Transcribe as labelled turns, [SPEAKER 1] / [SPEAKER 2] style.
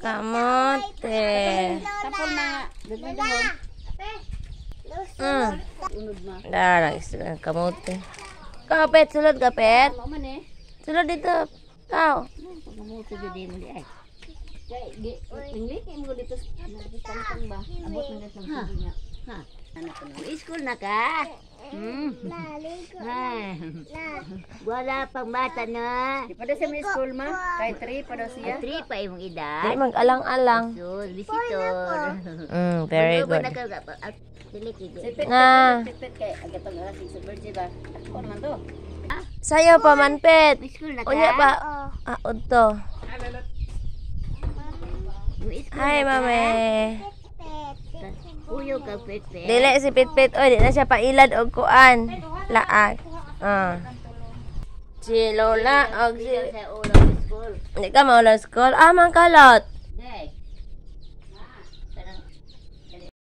[SPEAKER 1] kamote
[SPEAKER 2] hmm darang
[SPEAKER 3] istilah kamote kapet sulut pet sulut itu kau
[SPEAKER 1] Ha. Anak School na ka. Hmm? Ay, wala pang bata na. Di pa daw siya may school, ma? Kay three pa daw siya. Three pa yung edad.
[SPEAKER 3] Ay, mag-alang-alang.
[SPEAKER 1] School, visitor.
[SPEAKER 4] Mm,
[SPEAKER 3] very ano good.
[SPEAKER 1] nagkagawa? Ah,
[SPEAKER 5] silikid. Sipit, Ah. sipit kay agatong alasing sa ah,
[SPEAKER 6] Sayo pa man, pet. May school na ka? Unya pa. Ah, udto.
[SPEAKER 4] May school Hi, mame
[SPEAKER 7] uyog ka pitpit.
[SPEAKER 4] Dili si pitpit. oi, di na siya pailad og kuan. Laag. Ah. Si Lola og si...
[SPEAKER 6] Di ka maulang school. Ah, mangkalot.